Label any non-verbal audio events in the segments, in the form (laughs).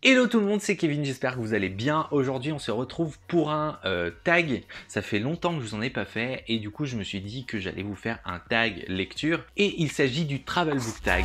Hello tout le monde, c'est Kevin, j'espère que vous allez bien. Aujourd'hui on se retrouve pour un euh, tag. Ça fait longtemps que je vous en ai pas fait et du coup je me suis dit que j'allais vous faire un tag lecture et il s'agit du Travel Book Tag.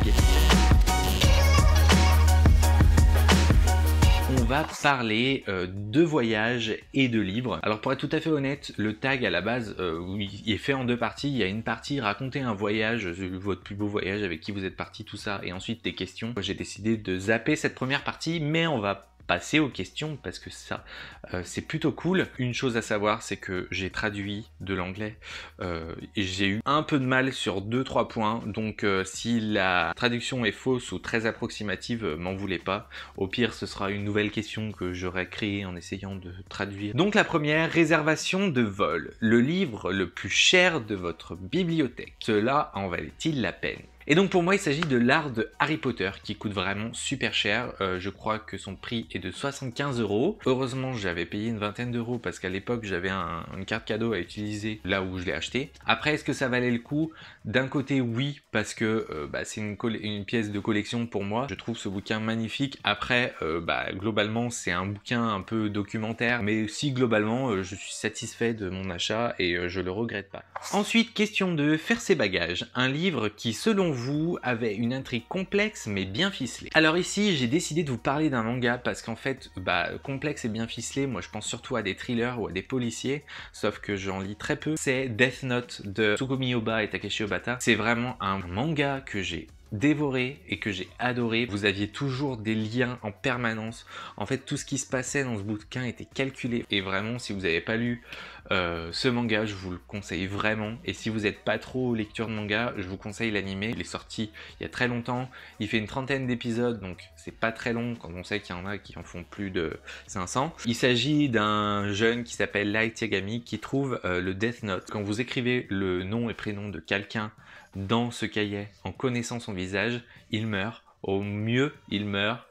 parler euh, de voyage et de livres Alors pour être tout à fait honnête, le tag à la base euh, il est fait en deux parties. Il y a une partie raconter un voyage, euh, votre plus beau voyage, avec qui vous êtes parti, tout ça, et ensuite des questions. J'ai décidé de zapper cette première partie, mais on va passer aux questions parce que ça, euh, c'est plutôt cool. Une chose à savoir, c'est que j'ai traduit de l'anglais euh, et j'ai eu un peu de mal sur 2-3 points. Donc euh, si la traduction est fausse ou très approximative, m'en voulez pas. Au pire, ce sera une nouvelle question que j'aurai créée en essayant de traduire. Donc la première, réservation de vol. Le livre le plus cher de votre bibliothèque. Cela en valait-il la peine et donc pour moi, il s'agit de l'art de Harry Potter qui coûte vraiment super cher. Euh, je crois que son prix est de 75 euros. Heureusement, j'avais payé une vingtaine d'euros parce qu'à l'époque, j'avais une carte cadeau à utiliser là où je l'ai acheté. Après, est-ce que ça valait le coup D'un côté, oui, parce que euh, bah, c'est une, pièce de collection pour moi. Je trouve ce bouquin magnifique. Après, euh, bah, globalement, c'est un bouquin un peu documentaire, mais aussi globalement, je suis satisfait de mon achat et je le regrette pas. Ensuite, question de faire ses bagages. Un livre qui, selon vous avez une intrigue complexe mais bien ficelée. Alors ici, j'ai décidé de vous parler d'un manga parce qu'en fait, bah, complexe et bien ficelé, moi je pense surtout à des thrillers ou à des policiers, sauf que j'en lis très peu. C'est Death Note de Tsugumi Oba et Takeshi Obata. C'est vraiment un manga que j'ai dévoré et que j'ai adoré. Vous aviez toujours des liens en permanence. En fait, tout ce qui se passait dans ce bouquin était calculé. Et vraiment, si vous n'avez pas lu euh, ce manga, je vous le conseille vraiment. Et si vous n'êtes pas trop lecture de manga, je vous conseille l'animé. Il est sorti il y a très longtemps. Il fait une trentaine d'épisodes, donc c'est pas très long quand on sait qu'il y en a qui en font plus de 500. Il s'agit d'un jeune qui s'appelle Light Yagami qui trouve euh, le Death Note. Quand vous écrivez le nom et prénom de quelqu'un dans ce cahier en connaissant son visage, il meurt. Au mieux, il meurt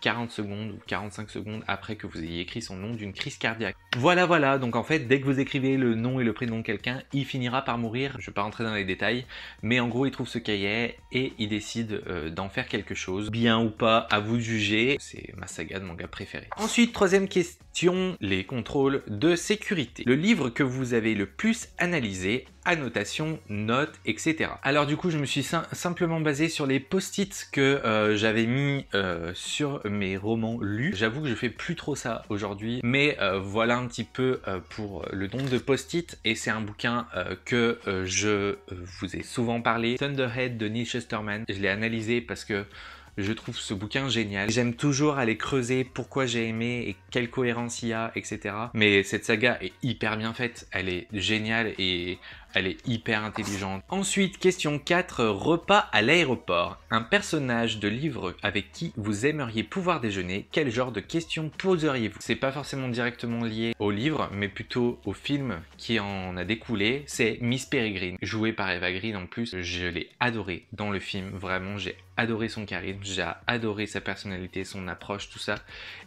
40 euh, secondes ou 45 secondes après que vous ayez écrit son nom d'une crise cardiaque. Voilà, voilà, donc en fait, dès que vous écrivez le nom et le prénom de quelqu'un, il finira par mourir. Je ne vais pas rentrer dans les détails, mais en gros, il trouve ce cahier et il décide euh, d'en faire quelque chose, bien ou pas, à vous juger. C'est ma saga de manga préféré Ensuite, troisième question, les contrôles de sécurité. Le livre que vous avez le plus analysé annotations notes, etc. Alors du coup, je me suis simplement basé sur les post-it que euh, j'avais mis sur mes romans lus. J'avoue que je fais plus trop ça aujourd'hui, mais euh, voilà un petit peu euh, pour le nombre de post-it. Et c'est un bouquin euh, que je vous ai souvent parlé, Thunderhead de Neil Chesterman. Je l'ai analysé parce que je trouve ce bouquin génial. J'aime toujours aller creuser pourquoi j'ai aimé et quelle cohérence il y a, etc. Mais cette saga est hyper bien faite, elle est géniale et elle est hyper intelligente. Ensuite, question 4, repas à l'aéroport. Un personnage de livre avec qui vous aimeriez pouvoir déjeuner, quel genre de questions poseriez-vous C'est pas forcément directement lié au livre, mais plutôt au film qui en a découlé, c'est Miss Peregrine, jouée par Eva Green en plus. Je l'ai adoré dans le film, vraiment, j'ai adoré son charisme, j'ai adoré sa personnalité, son approche, tout ça.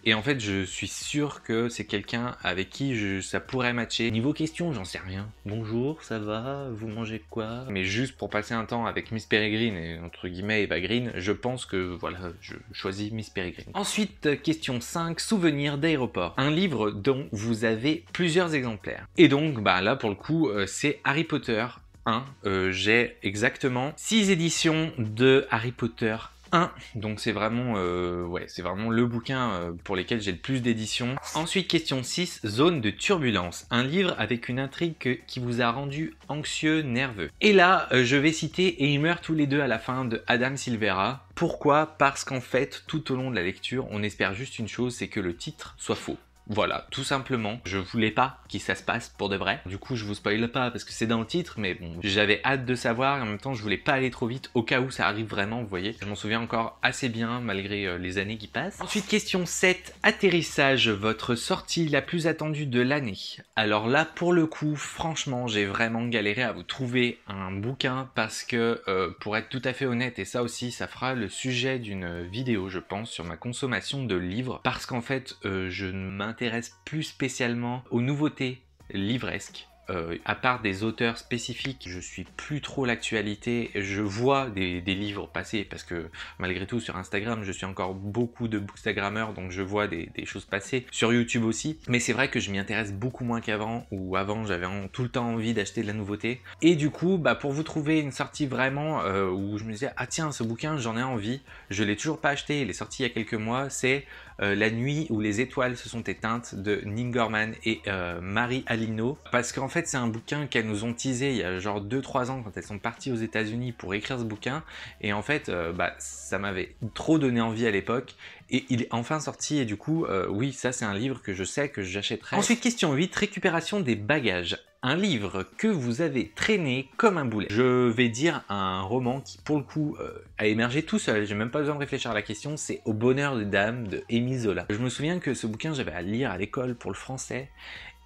Et en fait, je suis sûr que c'est quelqu'un avec qui je, ça pourrait matcher. Niveau question, j'en sais rien. Bonjour, ça va vous mangez quoi Mais juste pour passer un temps avec Miss Peregrine et entre guillemets Eva Green, je pense que voilà, je choisis Miss Peregrine. Ensuite, question 5, souvenir d'aéroport. Un livre dont vous avez plusieurs exemplaires. Et donc, bah là pour le coup, euh, c'est Harry Potter 1. Euh, j'ai exactement 6 éditions de Harry Potter 1. Donc c'est vraiment, euh, ouais, vraiment le bouquin euh, pour lequel j'ai le plus d'éditions. Ensuite, question 6, Zone de turbulence. Un livre avec une intrigue qui vous a rendu anxieux, nerveux. Et là, euh, je vais citer Et ils meurent tous les deux à la fin de Adam Silvera. Pourquoi Parce qu'en fait, tout au long de la lecture, on espère juste une chose, c'est que le titre soit faux. Voilà, tout simplement, je voulais pas que ça se passe pour de vrai. Du coup, je vous spoil pas parce que c'est dans le titre, mais bon, j'avais hâte de savoir en même temps, je voulais pas aller trop vite au cas où ça arrive vraiment, vous voyez. Je m'en souviens encore assez bien malgré euh, les années qui passent. Ensuite, question 7, atterrissage, votre sortie la plus attendue de l'année. Alors là, pour le coup, franchement, j'ai vraiment galéré à vous trouver un bouquin parce que, euh, pour être tout à fait honnête, et ça aussi, ça fera le sujet d'une vidéo, je pense, sur ma consommation de livres parce qu'en fait, euh, je ne m'intéresse plus spécialement aux nouveautés livresques euh, à part des auteurs spécifiques, je suis plus trop l'actualité. Je vois des, livres passer parce que malgré tout sur Instagram, je suis encore beaucoup de bookstagrammeurs, donc je vois des, choses passer. Sur YouTube aussi, mais c'est vrai que je m'y intéresse beaucoup moins qu'avant, ou avant j'avais tout le temps envie d'acheter de la nouveauté. Et du coup, bah, pour vous trouver une sortie vraiment euh, où je me disais, ah tiens, ce bouquin, j'en ai envie, je l'ai toujours pas acheté, il est sorti il y a quelques mois, c'est euh, La nuit où les étoiles se sont éteintes de Ningorman et Marie Alino. Parce qu'en fait, c'est un bouquin qu'elles nous ont teasé il y a genre 2-3 ans quand elles sont parties aux États-Unis pour écrire ce bouquin. Et en fait, euh, bah, ça m'avait trop donné envie à l'époque. Et il est enfin sorti. Et du coup, euh, oui, ça, c'est un livre que je sais que j'achèterai. Ensuite, question 8, récupération des bagages un livre que vous avez traîné comme un boulet. Je vais dire un roman qui, pour le coup, euh, a émergé tout seul. J'ai même pas besoin de réfléchir à la question. C'est Au bonheur des dames de Amy Zola. Je me souviens que ce bouquin, j'avais à lire à l'école pour le français.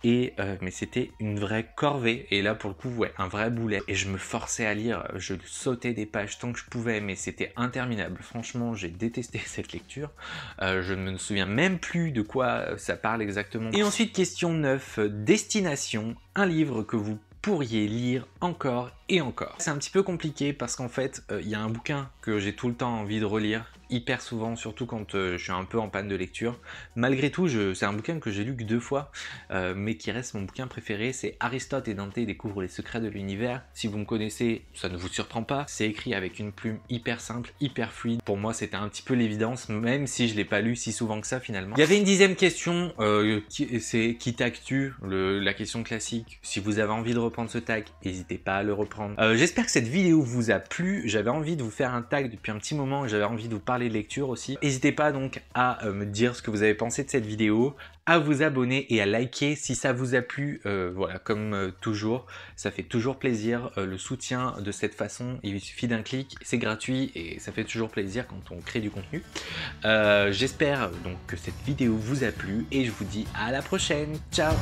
Et euh, mais c'était une vraie corvée. Et là, pour le coup, ouais, un vrai boulet. Et je me forçais à lire, je sautais des pages tant que je pouvais, mais c'était interminable. Franchement, j'ai détesté (laughs) cette lecture. Euh, je ne me souviens même plus de quoi euh, ça parle exactement. Et ensuite, question 9, destination, un livre que vous pourriez lire encore et encore. C'est un petit peu compliqué parce qu'en fait, il y a un bouquin que j'ai tout le temps envie de relire hyper souvent, surtout quand euh, je suis un peu en panne de lecture. Malgré tout, c'est un bouquin que j'ai lu que deux fois, euh, mais qui reste mon bouquin préféré. C'est Aristote et Dante découvrent les secrets de l'univers. Si vous me connaissez, ça ne vous surprend pas. C'est écrit avec une plume hyper simple, hyper fluide. Pour moi, c'était un petit peu l'évidence, même si je l'ai pas lu si souvent que ça finalement. Il y avait une dixième question, euh, qui, c'est qui la question classique. Si vous avez envie de reprendre ce tag, n'hésitez pas à le reprendre. Euh, j'espère que cette vidéo vous a plu. J'avais envie de vous faire un tag depuis un petit moment. J'avais envie de vous parler de lecture aussi. N'hésitez pas donc à euh, me dire ce que vous avez pensé de cette vidéo, à vous abonner et à liker si ça vous a plu. Euh, voilà, comme euh, toujours, ça fait toujours plaisir le soutien de cette façon. Il suffit d'un clic, c'est gratuit et ça fait toujours plaisir quand on crée du contenu. J'espère donc que cette vidéo vous a plu et je vous dis à la prochaine. Ciao